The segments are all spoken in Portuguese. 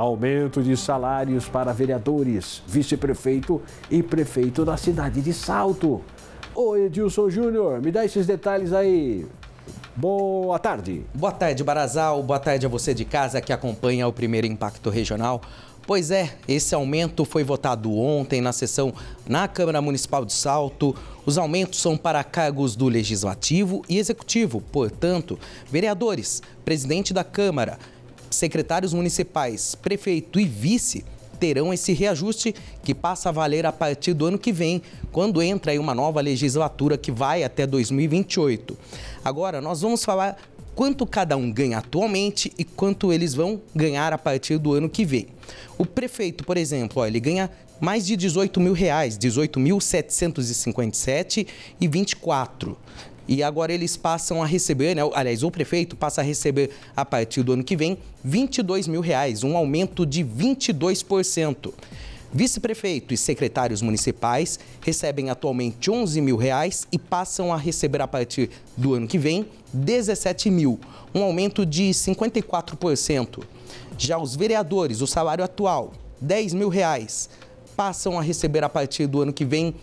Aumento de salários para vereadores, vice-prefeito e prefeito da cidade de Salto. Oi, Edilson Júnior, me dá esses detalhes aí. Boa tarde. Boa tarde, Barazal. Boa tarde a você de casa que acompanha o primeiro impacto regional. Pois é, esse aumento foi votado ontem na sessão na Câmara Municipal de Salto. Os aumentos são para cargos do Legislativo e Executivo, portanto, vereadores, presidente da Câmara, secretários municipais, prefeito e vice terão esse reajuste que passa a valer a partir do ano que vem, quando entra aí uma nova legislatura que vai até 2028. Agora, nós vamos falar quanto cada um ganha atualmente e quanto eles vão ganhar a partir do ano que vem. O prefeito, por exemplo, ó, ele ganha mais de 18 mil reais, 18.757 e 24. E agora eles passam a receber, né? aliás, o prefeito passa a receber a partir do ano que vem 22 mil reais, um aumento de 22%. Vice-prefeito e secretários municipais recebem atualmente 11 mil reais e passam a receber a partir do ano que vem 17 mil, um aumento de 54%. Já os vereadores, o salário atual, 10 mil reais, passam a receber a partir do ano que vem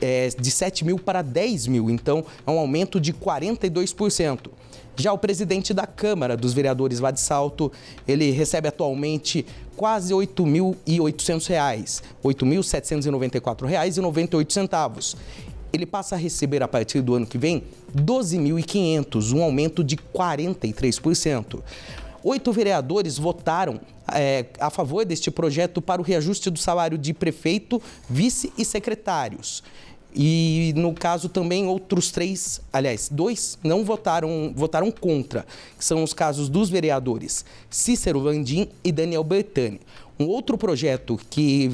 é, de 7 mil para 10 mil, então é um aumento de 42%. Já o presidente da Câmara dos Vereadores Vade de Salto, ele recebe atualmente quase R$ 8.800, R$ 8.794,98. Ele passa a receber a partir do ano que vem 12.500, um aumento de 43%. Oito vereadores votaram é, a favor deste projeto para o reajuste do salário de prefeito, vice e secretários. E no caso também outros três, aliás, dois não votaram, votaram contra, que são os casos dos vereadores Cícero Landim e Daniel Bertani. Um outro projeto que,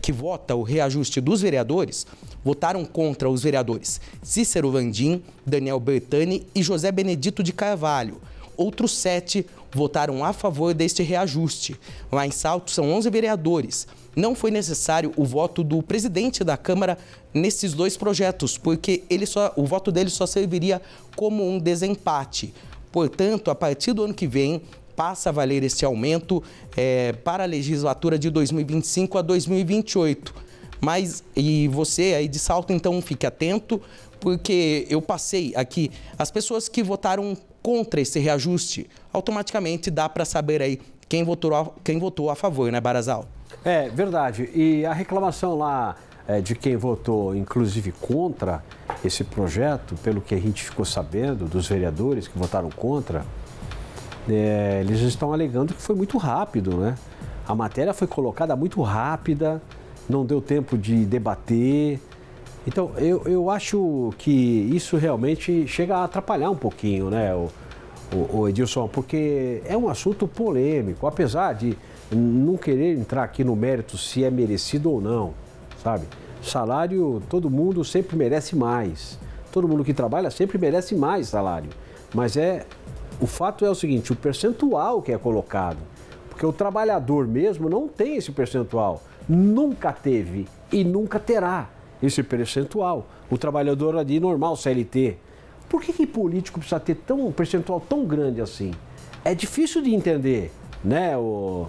que vota o reajuste dos vereadores, votaram contra os vereadores Cícero Landim, Daniel Bertani e José Benedito de Carvalho. Outros sete votaram a favor deste reajuste. Lá em Salto são 11 vereadores não foi necessário o voto do presidente da Câmara nesses dois projetos, porque ele só, o voto dele só serviria como um desempate. Portanto, a partir do ano que vem, passa a valer esse aumento é, para a legislatura de 2025 a 2028. Mas, e você aí de salto, então fique atento, porque eu passei aqui as pessoas que votaram contra esse reajuste, automaticamente dá para saber aí quem votou, quem votou a favor, né, Barazal? É, verdade. E a reclamação lá é, de quem votou, inclusive, contra esse projeto, pelo que a gente ficou sabendo, dos vereadores que votaram contra, é, eles estão alegando que foi muito rápido, né? A matéria foi colocada muito rápida, não deu tempo de debater. Então, eu, eu acho que isso realmente chega a atrapalhar um pouquinho, né? O, o, Edilson, porque é um assunto polêmico, apesar de não querer entrar aqui no mérito se é merecido ou não, sabe? Salário, todo mundo sempre merece mais. Todo mundo que trabalha sempre merece mais salário. Mas é o fato é o seguinte, o percentual que é colocado. Porque o trabalhador mesmo não tem esse percentual. Nunca teve e nunca terá esse percentual. O trabalhador ali normal, CLT, por que, que político precisa ter tão, um percentual tão grande assim? É difícil de entender, né, o,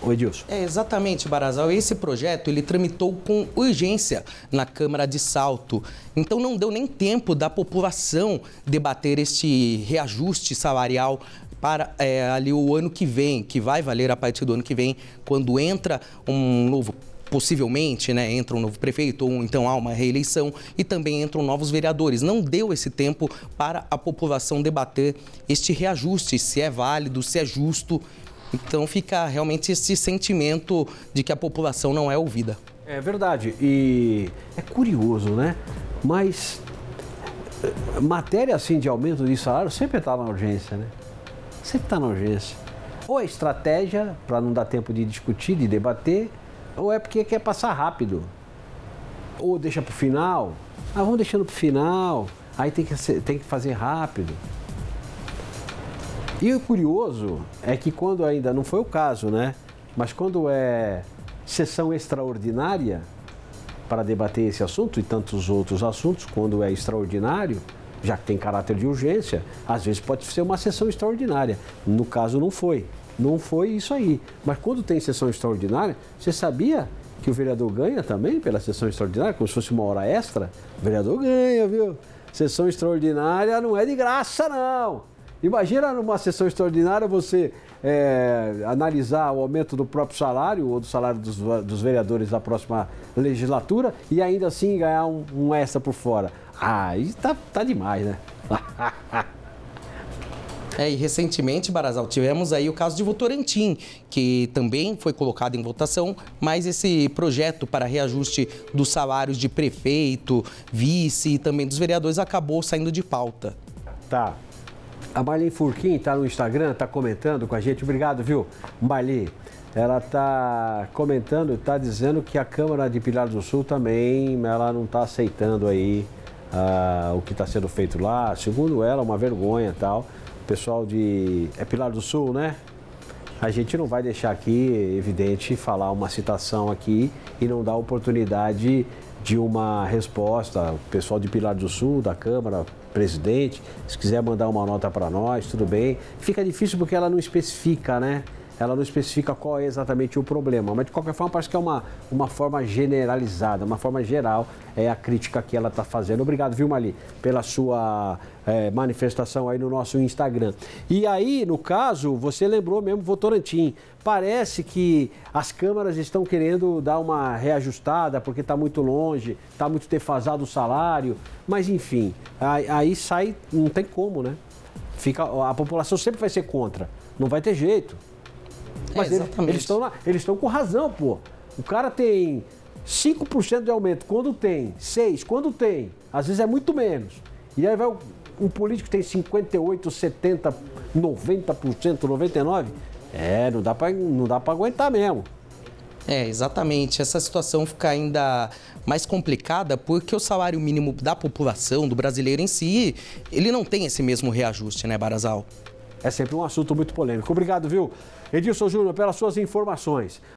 o Edilson. É exatamente, Barazal. Esse projeto ele tramitou com urgência na Câmara de Salto. Então não deu nem tempo da população debater este reajuste salarial para é, ali o ano que vem, que vai valer a partir do ano que vem, quando entra um novo possivelmente né, entra um novo prefeito ou então há uma reeleição e também entram novos vereadores. Não deu esse tempo para a população debater este reajuste, se é válido, se é justo. Então fica realmente esse sentimento de que a população não é ouvida. É verdade. E é curioso, né? Mas eh, matéria assim de aumento de salário sempre está na urgência, né? Sempre está na urgência. Ou a é estratégia, para não dar tempo de discutir, de debater, ou é porque quer passar rápido, ou deixa para o final. Ah, vamos deixando para o final, aí tem que, tem que fazer rápido. E o curioso é que quando ainda, não foi o caso, né? Mas quando é sessão extraordinária para debater esse assunto e tantos outros assuntos, quando é extraordinário, já que tem caráter de urgência, às vezes pode ser uma sessão extraordinária. No caso, não foi. Não foi isso aí. Mas quando tem sessão extraordinária, você sabia que o vereador ganha também pela sessão extraordinária, como se fosse uma hora extra? O vereador ganha, viu? Sessão extraordinária não é de graça, não. Imagina numa sessão extraordinária você é, analisar o aumento do próprio salário ou do salário dos, dos vereadores da próxima legislatura e ainda assim ganhar um, um extra por fora. Ah, isso tá, tá demais, né? É, e recentemente, Barazal, tivemos aí o caso de Votorantim, que também foi colocado em votação, mas esse projeto para reajuste dos salários de prefeito, vice e também dos vereadores acabou saindo de pauta. Tá. A Marlene Furquim está no Instagram, está comentando com a gente. Obrigado, viu, Marlene? Ela está comentando, está dizendo que a Câmara de Pilar do Sul também ela não está aceitando aí ah, o que está sendo feito lá. Segundo ela, uma vergonha e tal pessoal de. É Pilar do Sul, né? A gente não vai deixar aqui, evidente, falar uma citação aqui e não dar oportunidade de uma resposta. O pessoal de Pilar do Sul, da Câmara, presidente, se quiser mandar uma nota para nós, tudo bem. Fica difícil porque ela não especifica, né? ela não especifica qual é exatamente o problema, mas de qualquer forma, parece que é uma, uma forma generalizada, uma forma geral, é a crítica que ela está fazendo. Obrigado, viu, Mali, pela sua é, manifestação aí no nosso Instagram. E aí, no caso, você lembrou mesmo Votorantim. Parece que as câmaras estão querendo dar uma reajustada porque está muito longe, está muito defasado o salário, mas enfim, aí, aí sai, não tem como, né? Fica, a população sempre vai ser contra, não vai ter jeito. É, Mas é, eles estão eles estão com razão, pô. O cara tem 5% de aumento, quando tem, 6, quando tem, às vezes é muito menos. E aí vai o, o político tem 58, 70, 90%, 99, é, não dá para não dá para aguentar mesmo. É, exatamente. Essa situação fica ainda mais complicada porque o salário mínimo da população, do brasileiro em si, ele não tem esse mesmo reajuste, né, Barazal? é sempre um assunto muito polêmico. Obrigado, viu, Edilson Júnior, pelas suas informações.